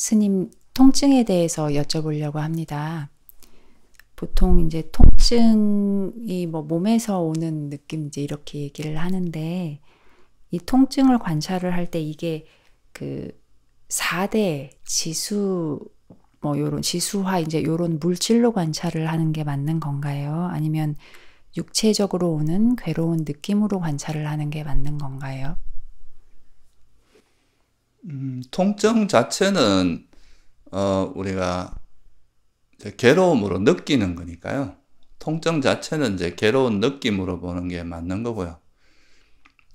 스님 통증에 대해서 여쭤보려고 합니다. 보통 이제 통증이 뭐 몸에서 오는 느낌 이제 이렇게 얘기를 하는데 이 통증을 관찰을 할 때 이게 그 4대 지수 뭐 요런 지수화 이제 요런 물질로 관찰을 하는 게 맞는 건가요? 아니면 육체적으로 오는 괴로운 느낌으로 관찰을 하는 게 맞는 건가요? 음, 통증 자체는 어, 우리가 괴로움으로 느끼는 거니까요. 통증 자체는 이제 괴로운 느낌으로 보는 게 맞는 거고요.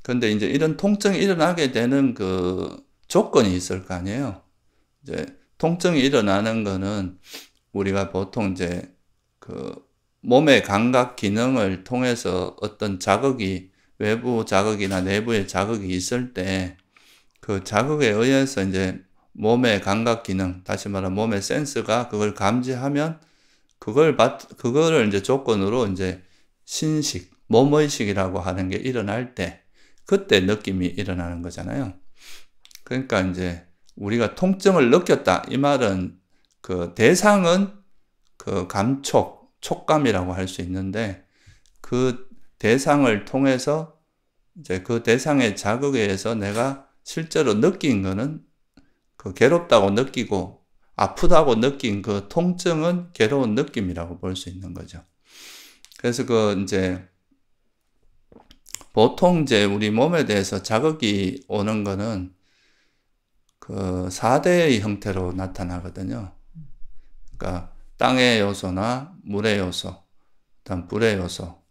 근데 이제 이런 통증이 일어나게 되는 그 조건이 있을 거 아니에요. 이제 통증이 일어나는 거는 우리가 보통 이제 그 몸의 감각 기능을 통해서 어떤 자극이 외부 자극이나 내부의 자극이 있을 때그 자극에 의해서 이제 몸의 감각 기능, 다시 말하면 몸의 센스가 그걸 감지하면 그걸 받, 그거를 이제 조건으로 이제 신식, 몸의식이라고 하는 게 일어날 때, 그때 느낌이 일어나는 거잖아요. 그러니까 이제 우리가 통증을 느꼈다. 이 말은 그 대상은 그 감촉, 촉감이라고 할 수 있는데 그 대상을 통해서 이제 그 대상의 자극에 의해서 내가 실제로 느낀 거는 그 괴롭다고 느끼고 아프다고 느낀 그 통증은 괴로운 느낌이라고 볼 수 있는 거죠. 그래서 그 이제 보통 이제 우리 몸에 대해서 자극이 오는 거는 그 4대의 형태로 나타나거든요. 그러니까 땅의 요소나 물의 요소, 다음 불의 요소,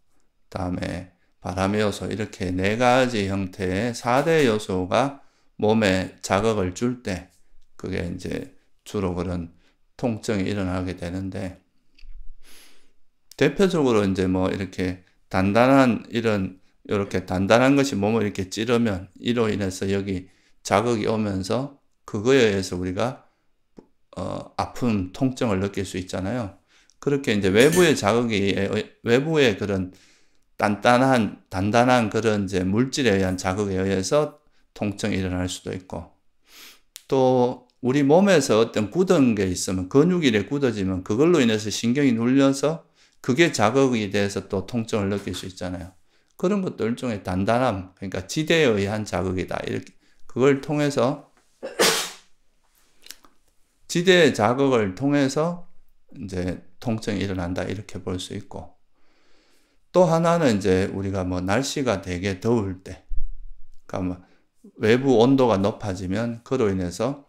다음에 바람의 요소 이렇게 네 가지 형태의 4대 요소가 몸에 자극을 줄 때 그게 이제 주로 그런 통증이 일어나게 되는데 대표적으로 이제 뭐 이렇게 단단한 이런 이렇게 단단한 것이 몸을 이렇게 찌르면 이로 인해서 여기 자극이 오면서 그거에 의해서 우리가 어, 아픔, 통증을 느낄 수 있잖아요. 그렇게 이제 외부의 자극이 외부의 그런 단단한 단단한 그런 이제 물질에 의한 자극에 의해서 통증이 일어날 수도 있고 또 우리 몸에서 어떤 굳은 게 있으면 근육이 굳어지면 그걸로 인해서 신경이 눌려서 그게 자극이 돼서 또 통증을 느낄 수 있잖아요. 그런 것도 일종의 단단함, 그러니까 지대에 의한 자극이다. 이렇게 그걸 통해서 지대의 자극을 통해서 이제 통증이 일어난다 이렇게 볼 수 있고 또 하나는 이제 우리가 뭐 날씨가 되게 더울 때, 그러니까 뭐 외부 온도가 높아지면 그로 인해서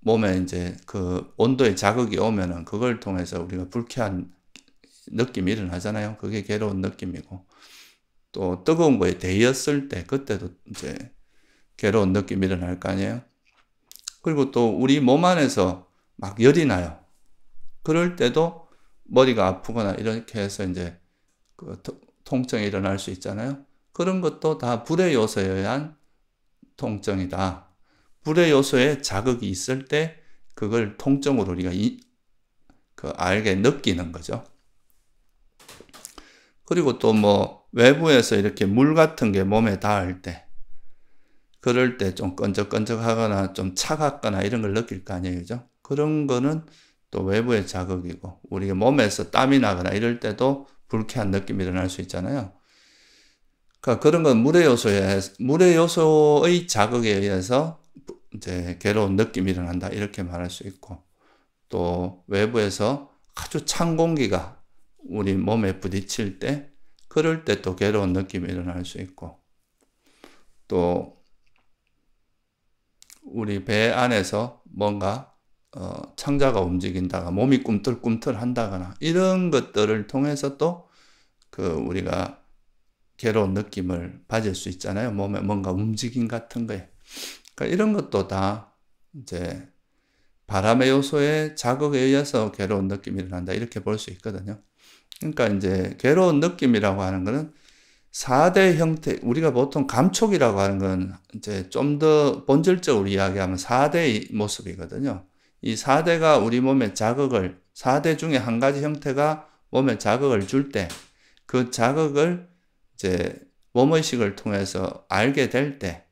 몸에 이제 그 온도의 자극이 오면은 그걸 통해서 우리가 불쾌한 느낌이 일어나잖아요. 그게 괴로운 느낌이고 또 뜨거운 거에 데였을 때 그때도 이제 괴로운 느낌이 일어날 거 아니에요. 그리고 또 우리 몸 안에서 막 열이 나요. 그럴 때도 머리가 아프거나 이렇게 해서 이제 그 통증이 일어날 수 있잖아요. 그런 것도 다 불의 요소에 의한 통증이다. 불의 요소에 자극이 있을 때 그걸 통증으로 우리가 이, 그 알게 느끼는 거죠. 그리고 또 뭐 외부에서 이렇게 물 같은 게 몸에 닿을 때 그럴 때 좀 끈적끈적하거나 좀 차갑거나 이런 걸 느낄 거 아니에요. 그죠? 그런 거는 또 외부의 자극이고 우리 몸에서 땀이 나거나 이럴 때도 불쾌한 느낌이 일어날 수 있잖아요. 그러니까 그런 건 물의 요소에 물의 요소의 자극에 의해서 이제 괴로운 느낌이 일어난다 이렇게 말할 수 있고 또 외부에서 아주 찬 공기가 우리 몸에 부딪힐 때 그럴 때 또 괴로운 느낌이 일어날 수 있고 또 우리 배 안에서 뭔가 어, 창자가 움직인다가 몸이 꿈틀꿈틀한다거나 이런 것들을 통해서 또 그 우리가 괴로운 느낌을 받을 수 있잖아요. 몸에 뭔가 움직임 같은 거에. 그러니까 이런 것도 다 이제 바람의 요소에 자극에 의해서 괴로운 느낌이 일어난다. 이렇게 볼 수 있거든요. 그러니까 이제 괴로운 느낌이라고 하는 거는 4대 형태, 우리가 보통 감촉이라고 하는 건 이제 좀 더 본질적으로 이야기하면 4대 의 모습이거든요. 이 4대가 우리 몸에 자극을, 4대 중에 한 가지 형태가 몸에 자극을 줄 때 그 자극을 이제 몸의식을 통해서 알게 될 때,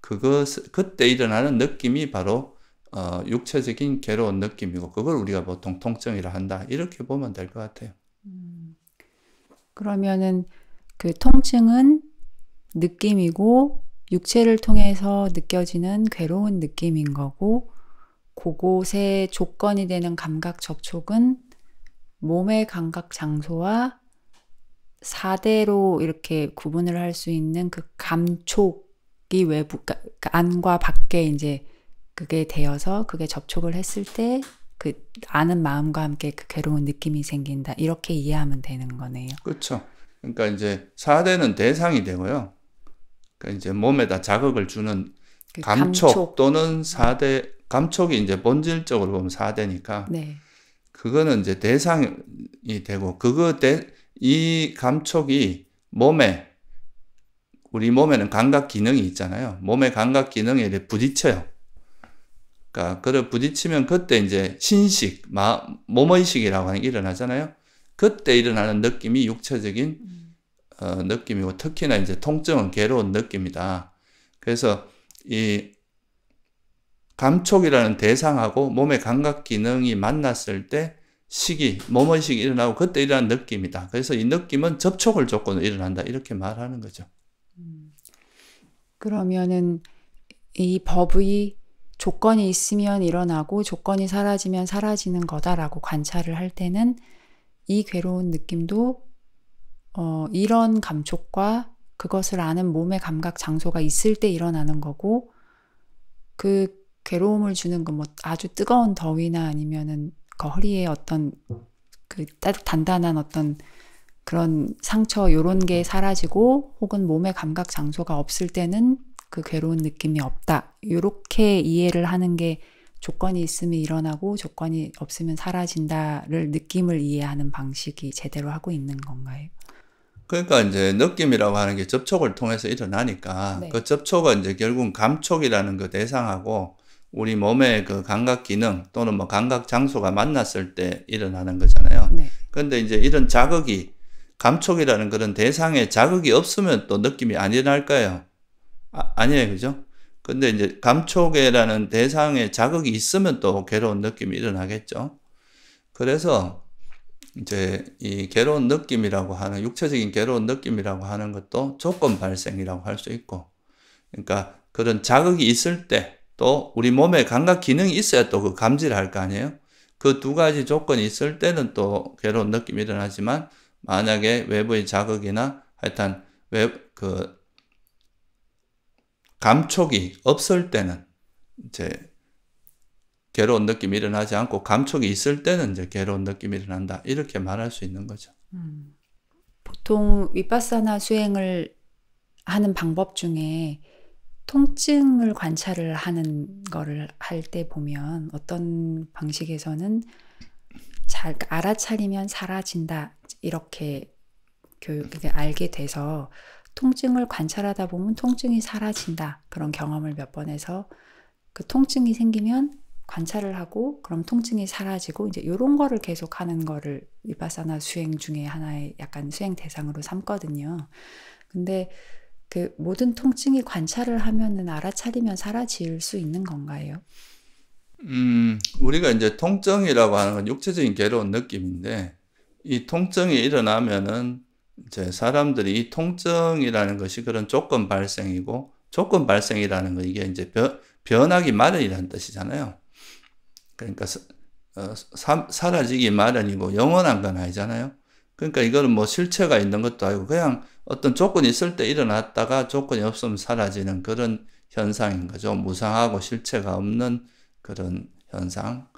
그것, 그때 일어나는 느낌이 바로, 어, 육체적인 괴로운 느낌이고, 그걸 우리가 보통 뭐 통증이라 한다. 이렇게 보면 될 것 같아요. 음. 그러면은 그 통증은 느낌이고, 육체를 통해서 느껴지는 괴로운 느낌인 거고, 그곳의 조건이 되는 감각 접촉은 몸의 감각 장소와 4대로 이렇게 구분을 할 수 있는 그 감촉이 외부, 그러니까 그 안과 밖에 이제 그게 되어서 그게 접촉을 했을 때 그 아는 마음과 함께 그 괴로운 느낌이 생긴다. 이렇게 이해하면 되는 거네요. 그렇죠. 그러니까 이제 4대는 대상이 되고요. 그러니까 이제 몸에다 자극을 주는 그 감촉, 감촉, 또는 4대, 감촉이 이제 본질적으로 보면 4대니까. 네. 그거는 이제 대상이 되고, 그거 대, 이 감촉이 몸에 우리 몸에는 감각 기능이 있잖아요. 몸의 감각 기능에 부딪혀요. 그러니까 그를 부딪히면 그때 이제 신식, 마, 몸의식이라고 하는 게 일어나잖아요. 그때 일어나는 느낌이 육체적인 어, 느낌이고 특히나 이제 통증은 괴로운 느낌이다. 그래서 이 감촉이라는 대상하고 몸의 감각 기능이 만났을 때 시기, 몸의 시기 일어나고 그때 일어난 느낌이다. 그래서 이 느낌은 접촉을 조건으로 일어난다. 이렇게 말하는 거죠. 그러면은 이 법의 조건이 있으면 일어나고 조건이 사라지면 사라지는 거다라고 관찰을 할 때는 이 괴로운 느낌도 어, 이런 감촉과 그것을 아는 몸의 감각 장소가 있을 때 일어나는 거고 그 괴로움을 주는 그뭐 아주 뜨거운 더위나 아니면은 그 허리에 어떤 그 단단한 어떤 그런 상처 요런 게 사라지고 혹은 몸의 감각 장소가 없을 때는 그 괴로운 느낌이 없다. 요렇게 이해를 하는 게 조건이 있으면 일어나고 조건이 없으면 사라진다를 느낌을 이해하는 방식이 제대로 하고 있는 건가요? 그러니까 이제 느낌이라고 하는 게 접촉을 통해서 일어나니까 네. 그 접촉은 이제 결국 감촉이라는 그 대상하고 우리 몸의 그 감각 기능 또는 뭐 감각 장소가 만났을 때 일어나는 거잖아요. 네. 근데 이제 이런 자극이 감촉이라는 그런 대상에 자극이 없으면 또 느낌이 안 일어날까요? 아, 아니에요, 그죠? 근데 이제 감촉이라는 대상에 자극이 있으면 또 괴로운 느낌이 일어나겠죠. 그래서 이제 이 괴로운 느낌이라고 하는 육체적인 괴로운 느낌이라고 하는 것도 조건 발생이라고 할 수 있고, 그러니까 그런 자극이 있을 때또 우리 몸에 감각 기능이 있어야 또 그 감지를 할 거 아니에요? 그 두 가지 조건이 있을 때는 또 괴로운 느낌이 일어나지만 만약에 외부의 자극이나 하여튼 외, 그 감촉이 없을 때는 이제 괴로운 느낌이 일어나지 않고 감촉이 있을 때는 이제 괴로운 느낌이 일어난다 이렇게 말할 수 있는 거죠. 음, 보통 윗바사나 수행을 하는 방법 중에 통증을 관찰을 하는 거를 할 때 보면 어떤 방식에서는 잘 그러니까 알아차리면 사라진다 이렇게 교육에 알게 돼서 통증을 관찰하다 보면 통증이 사라진다 그런 경험을 몇 번 해서 그 통증이 생기면 관찰을 하고 그럼 통증이 사라지고 이제 이런 거를 계속 하는 거를 위바사나 수행 중에 하나의 약간 수행 대상으로 삼거든요. 근데 그 모든 통증이 관찰을 하면은 알아차리면 사라질 수 있는 건가요? 음, 우리가 이제 통증이라고 하는 건 육체적인 괴로운 느낌인데 이 통증이 일어나면은 이제 사람들이 이 통증이라는 것이 그런 조건 발생이고 조건 발생이라는 건 이게 이제 변, 변하기 마련이라는 뜻이잖아요. 그러니까 사, 어, 사, 사라지기 마련이고 영원한 건 아니잖아요. 그러니까 이거는 뭐 실체가 있는 것도 아니고 그냥 어떤 조건이 있을 때 일어났다가 조건이 없으면 사라지는 그런 현상인 거죠. 무상하고 실체가 없는 그런 현상.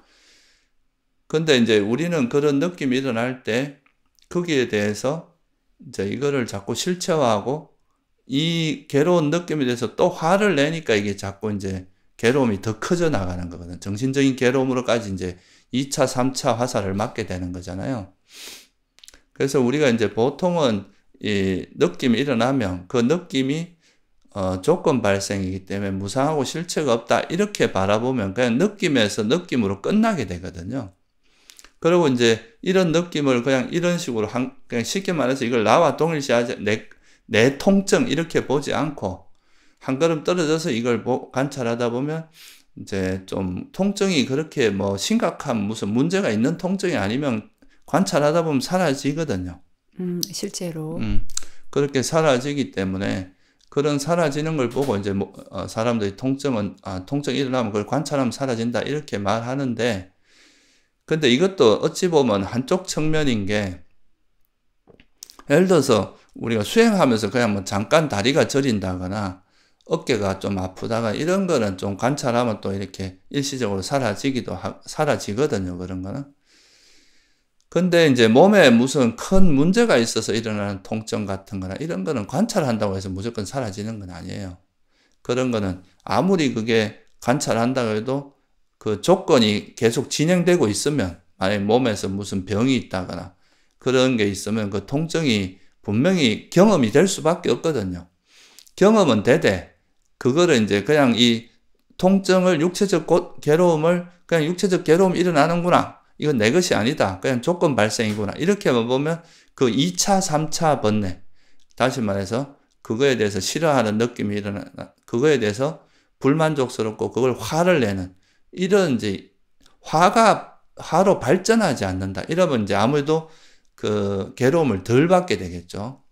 근데 이제 우리는 그런 느낌이 일어날 때 거기에 대해서 이제 이거를 자꾸 실체화하고 이 괴로운 느낌에 대해서 또 화를 내니까 이게 자꾸 이제 괴로움이 더 커져 나가는 거거든요. 정신적인 괴로움으로까지 이제 2차, 3차 화살을 맞게 되는 거잖아요. 그래서 우리가 이제 보통은 이 느낌이 일어나면 그 느낌이 어, 조건 발생이기 때문에 무상하고 실체가 없다 이렇게 바라보면 그냥 느낌에서 느낌으로 끝나게 되거든요. 그리고 이제 이런 느낌을 그냥 이런 식으로 한, 그냥 쉽게 말해서 이걸 나와 동일시하지 내, 내 통증 이렇게 보지 않고 한 걸음 떨어져서 이걸 보, 관찰하다 보면 이제 좀 통증이 그렇게 뭐 심각한 무슨 문제가 있는 통증이 아니면 관찰하다 보면 사라지거든요. 음, 실제로. 음, 그렇게 사라지기 때문에 그런 사라지는 걸 보고 이제 뭐, 어, 사람들이 통증은 아, 통증이 일어나면 그걸 관찰하면 사라진다 이렇게 말하는데 근데 이것도 어찌 보면 한쪽 측면인 게 예를 들어서 우리가 수행하면서 그냥 뭐 잠깐 다리가 저린다거나 어깨가 좀 아프다가 이런 거는 좀 관찰하면 또 이렇게 일시적으로 사라지기도 하, 사라지거든요 그런 거는 근데 이제 몸에 무슨 큰 문제가 있어서 일어나는 통증 같은 거나 이런 거는 관찰한다고 해서 무조건 사라지는 건 아니에요. 그런 거는 아무리 그게 관찰한다고 해도 그 조건이 계속 진행되고 있으면 만약 몸에서 무슨 병이 있다거나 그런 게 있으면 그 통증이 분명히 경험이 될 수밖에 없거든요. 경험은 되되 그거를 이제 그냥 이 통증을 육체적 괴로움을 그냥 육체적 괴로움 이 일어나는구나 이건 내 것이 아니다. 그냥 조건 발생이구나. 이렇게만 보면 그 2차, 3차 번뇌. 다시 말해서 그거에 대해서 싫어하는 느낌이 일어나, 그거에 대해서 불만족스럽고 그걸 화를 내는 이런 이제 화가 화로 발전하지 않는다. 이러면 이제 아무래도 그 괴로움을 덜 받게 되겠죠.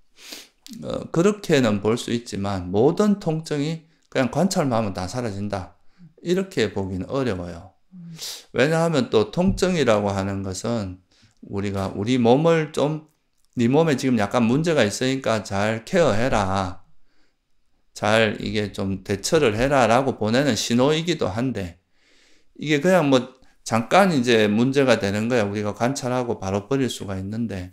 어, 그렇게는 볼 수 있지만 모든 통증이 그냥 관찰만 하면 다 사라진다. 이렇게 보기는 어려워요. 왜냐하면 또 통증이라고 하는 것은 우리가 우리 몸을 좀 네 몸에 지금 약간 문제가 있으니까 잘 케어해라. 잘 이게 좀 대처를 해라라고 보내는 신호이기도 한데 이게 그냥 뭐 잠깐 이제 문제가 되는 거야. 우리가 관찰하고 바로 버릴 수가 있는데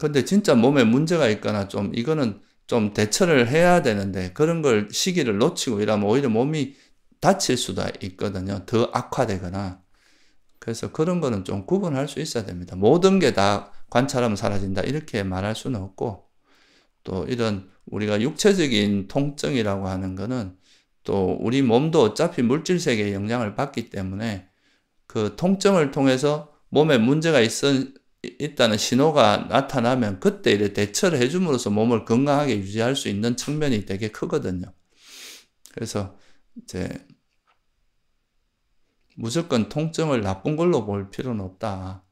근데 진짜 몸에 문제가 있거나 좀 이거는 좀 대처를 해야 되는데 그런 걸 시기를 놓치고 이러면 오히려 몸이 다칠 수도 있거든요. 더 악화되거나. 그래서 그런 거는 좀 구분할 수 있어야 됩니다. 모든 게 다 관찰하면 사라진다. 이렇게 말할 수는 없고, 또 이런 우리가 육체적인 통증이라고 하는 거는 또 우리 몸도 어차피 물질 세계의 영향을 받기 때문에 그 통증을 통해서 몸에 문제가 있은 있다는 신호가 나타나면 그때 이래 대처를 해줌으로써 몸을 건강하게 유지할 수 있는 측면이 되게 크거든요. 그래서 이제 무조건 통증을 나쁜 걸로 볼 필요는 없다.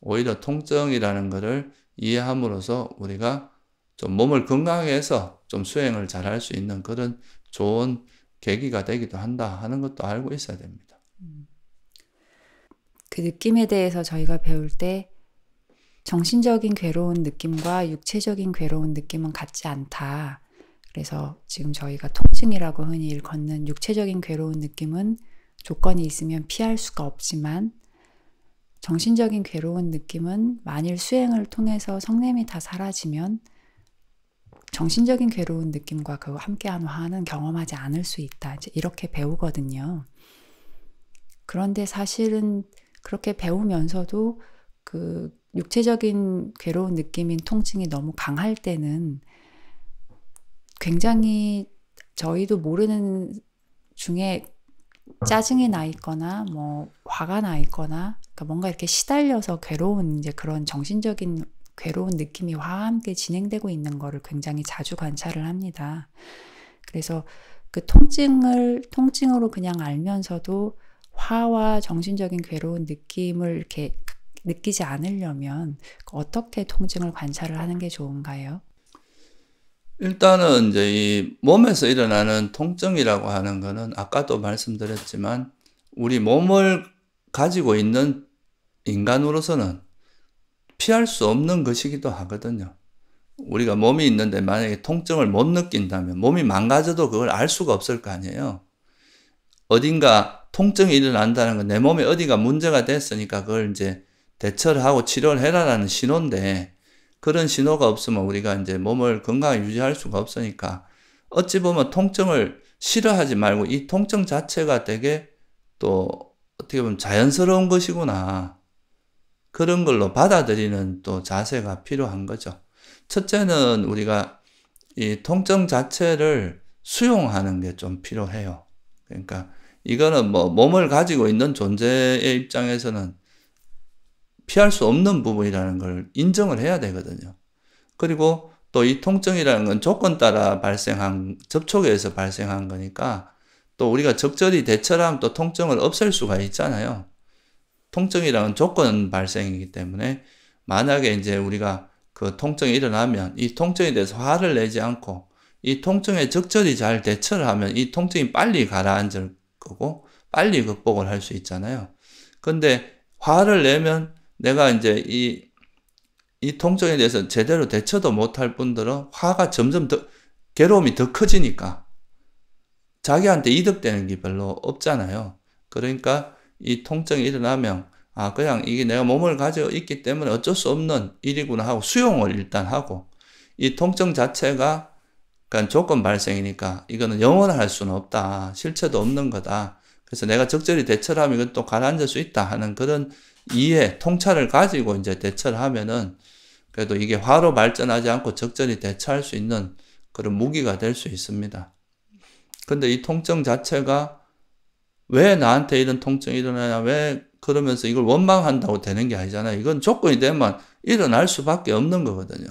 오히려 통증이라는 것을 이해함으로써 우리가 좀 몸을 건강하게 해서 좀 수행을 잘 할 수 있는 그런 좋은 계기가 되기도 한다 하는 것도 알고 있어야 됩니다. 음. 그 느낌에 대해서 저희가 배울 때 정신적인 괴로운 느낌과 육체적인 괴로운 느낌은 같지 않다. 그래서 지금 저희가 통증이라고 흔히 일컫는 육체적인 괴로운 느낌은 조건이 있으면 피할 수가 없지만 정신적인 괴로운 느낌은 만일 수행을 통해서 성냄이 다 사라지면 정신적인 괴로운 느낌과 그 함께한 화는 경험하지 않을 수 있다. 이제 이렇게 배우거든요. 그런데 사실은 그렇게 배우면서도 그 육체적인 괴로운 느낌인 통증이 너무 강할 때는 굉장히 저희도 모르는 중에 짜증이 나 있거나 뭐 화가 나 있거나 그러니까 뭔가 이렇게 시달려서 괴로운 이제 그런 정신적인 괴로운 느낌이 와 함께 진행되고 있는 거를 굉장히 자주 관찰을 합니다. 그래서 그 통증을 통증으로 그냥 알면서도 화와 정신적인 괴로운 느낌을 이렇게 느끼지 않으려면 어떻게 통증을 관찰을 하는 게 좋은가요? 일단은 이제 이 몸에서 일어나는 통증이라고 하는 것은 아까도 말씀드렸지만 우리 몸을 가지고 있는 인간으로서는 피할 수 없는 것이기도 하거든요. 우리가 몸이 있는데 만약에 통증을 못 느낀다면 몸이 망가져도 그걸 알 수가 없을 거 아니에요. 어딘가 통증이 일어난다는 건 내 몸에 어디가 문제가 됐으니까 그걸 이제 대처를 하고 치료를 해라라는 신호인데 그런 신호가 없으면 우리가 이제 몸을 건강하게 유지할 수가 없으니까 어찌 보면 통증을 싫어하지 말고 이 통증 자체가 되게 또 어떻게 보면 자연스러운 것이구나. 그런 걸로 받아들이는 또 자세가 필요한 거죠. 첫째는 우리가 이 통증 자체를 수용하는 게 좀 필요해요. 그러니까 이거는 뭐 몸을 가지고 있는 존재의 입장에서는 피할 수 없는 부분이라는 걸 인정을 해야 되거든요. 그리고 또 이 통증이라는 건 조건 따라 발생한 접촉에 서 발생한 거니까 또 우리가 적절히 대처를 하면 또 통증을 없앨 수가 있잖아요. 통증이라는 조건 발생이기 때문에 만약에 이제 우리가 그 통증이 일어나면 이 통증에 대해서 화를 내지 않고 이 통증에 적절히 잘 대처를 하면 이 통증이 빨리 가라앉을 거고 빨리 극복을 할 수 있잖아요. 근데 화를 내면 내가 이제 이, 이 통증에 대해서 제대로 대처도 못할 뿐더러 화가 점점 더, 괴로움이 더 커지니까 자기한테 이득되는 게 별로 없잖아요. 그러니까 이 통증이 일어나면 아, 그냥 이게 내가 몸을 가지고 있기 때문에 어쩔 수 없는 일이구나 하고 수용을 일단 하고 이 통증 자체가 그러니까 조건 발생이니까 이거는 영원할 수는 없다. 실체도 없는 거다. 그래서 내가 적절히 대처 하면 이건 또 가라앉을 수 있다 하는 그런 이해, 통찰을 가지고 이제 대처를 하면은 그래도 이게 화로 발전하지 않고 적절히 대처할 수 있는 그런 무기가 될 수 있습니다. 근데 이 통증 자체가 왜 나한테 이런 통증이 일어나냐, 왜 그러면서 이걸 원망한다고 되는 게 아니잖아요. 이건 조건이 되면 일어날 수밖에 없는 거거든요.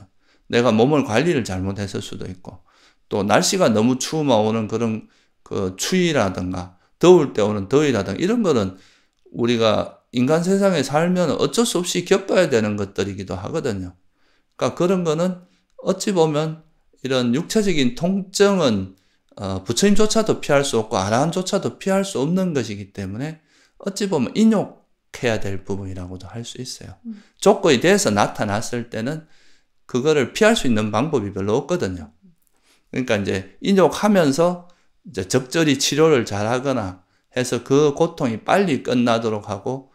내가 몸을 관리를 잘못했을 수도 있고, 또 날씨가 너무 추우면 오는 그런 그 추위라든가, 더울 때 오는 더위라든가, 이런 거는 우리가 인간 세상에 살면 어쩔 수 없이 겪어야 되는 것들이기도 하거든요. 그러니까 그런 거는 어찌 보면 이런 육체적인 통증은 어, 부처님조차도 피할 수 없고 아라한조차도 피할 수 없는 것이기 때문에 어찌 보면 인욕해야 될 부분이라고도 할 수 있어요. 음. 조건이 돼서 나타났을 때는 그거를 피할 수 있는 방법이 별로 없거든요. 그러니까 이제 인욕하면서 이제 적절히 치료를 잘하거나 해서 그 고통이 빨리 끝나도록 하고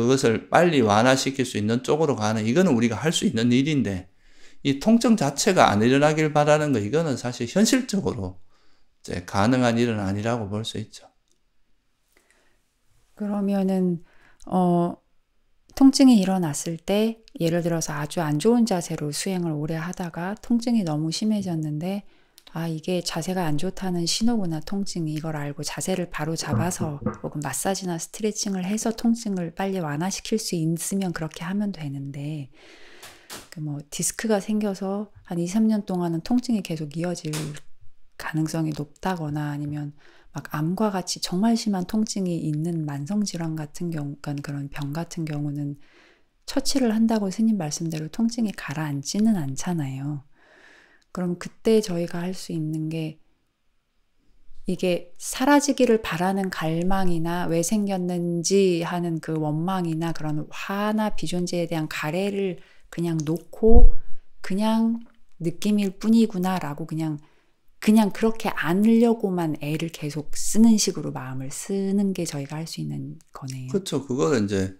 그것을 빨리 완화시킬 수 있는 쪽으로 가는 이거는 우리가 할 수 있는 일인데 이 통증 자체가 안 일어나길 바라는 거 이거는 사실 현실적으로 이제 가능한 일은 아니라고 볼 수 있죠. 그러면은 어 통증이 일어났을 때 예를 들어서 아주 안 좋은 자세로 수행을 오래 하다가 통증이 너무 심해졌는데 아, 이게 자세가 안 좋다는 신호구나, 통증이. 이걸 알고 자세를 바로 잡아서 혹은 마사지나 스트레칭을 해서 통증을 빨리 완화시킬 수 있으면 그렇게 하면 되는데, 그 뭐, 디스크가 생겨서 한 2, 3년 동안은 통증이 계속 이어질 가능성이 높다거나 아니면 막 암과 같이 정말 심한 통증이 있는 만성질환 같은 경우, 그러니까 그런병 같은 경우는 처치를 한다고 스님 말씀대로 통증이 가라앉지는 않잖아요. 그럼 그때 저희가 할 수 있는 게 이게 사라지기를 바라는 갈망이나 왜 생겼는지 하는 그 원망이나 그런 화나 비존재에 대한 가래를 그냥 놓고 그냥 느낌일 뿐이구나라고 그냥 그냥 그렇게 안으려고만 애를 계속 쓰는 식으로 마음을 쓰는 게 저희가 할 수 있는 거네요. 그렇죠. 그거는 이제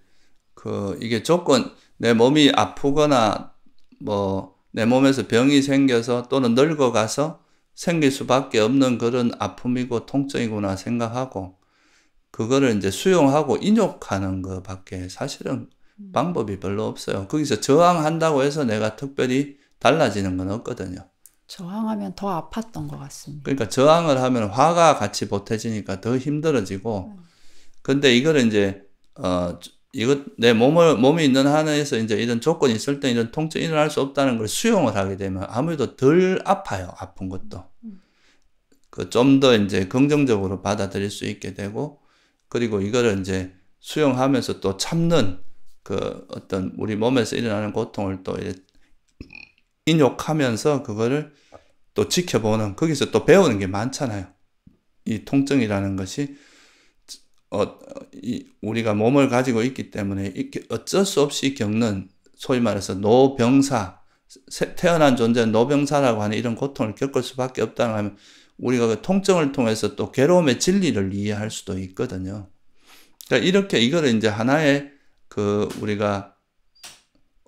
그 이게 조건 내 몸이 아프거나 뭐내 몸에서 병이 생겨서 또는 늙어가서 생길 수밖에 없는 그런 아픔이고 통증이구나 생각하고 그거를 이제 수용하고 인욕하는 것밖에 사실은 음. 방법이 별로 없어요. 거기서 저항한다고 해서 내가 특별히 달라지는 건 없거든요. 저항하면 더 아팠던 것 같습니다. 그러니까 저항을 하면 화가 같이 보태지니까 더 힘들어지고, 네. 근데 이거를 이제 어 이것 내 몸을 몸이 있는 한에서 이제 이런 조건이 있을 때 이런 통증이 일어날 수 없다는 걸 수용을 하게 되면 아무래도 덜 아파요 아픈 것도 그 좀 더 이제 긍정적으로 받아들일 수 있게 되고 그리고 이거를 이제 수용하면서 또 참는 그 어떤 우리 몸에서 일어나는 고통을 또 인욕하면서 그거를 또 지켜보는 거기서 또 배우는 게 많잖아요 이 통증이라는 것이 어, 이, 우리가 몸을 가지고 있기 때문에 이렇게 어쩔 수 없이 겪는 소위 말해서 노병사 태어난 존재는 노병사라고 하는 이런 고통을 겪을 수밖에 없다는 하면 우리가 그 통증을 통해서 또 괴로움의 진리를 이해할 수도 있거든요. 그러니까 이렇게 이거를 이제 하나의 그 우리가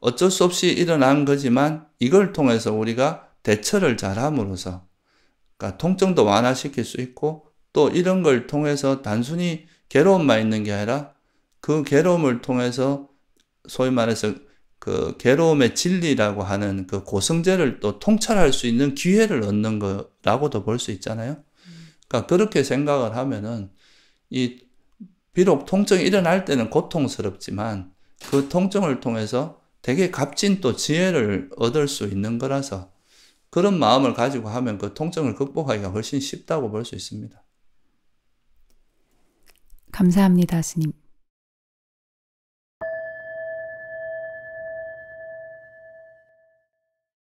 어쩔 수 없이 일어난 거지만 이걸 통해서 우리가 대처를 잘함으로써 그러니까 통증도 완화시킬 수 있고 또 이런 걸 통해서 단순히 괴로움만 있는 게 아니라 그 괴로움을 통해서 소위 말해서 그 괴로움의 진리라고 하는 그 고성제를 또 통찰할 수 있는 기회를 얻는 거라고도 볼 수 있잖아요. 그러니까 그렇게 생각을 하면은 이 비록 통증이 일어날 때는 고통스럽지만 그 통증을 통해서 되게 값진 또 지혜를 얻을 수 있는 거라서 그런 마음을 가지고 하면 그 통증을 극복하기가 훨씬 쉽다고 볼 수 있습니다. 감사합니다, 스님.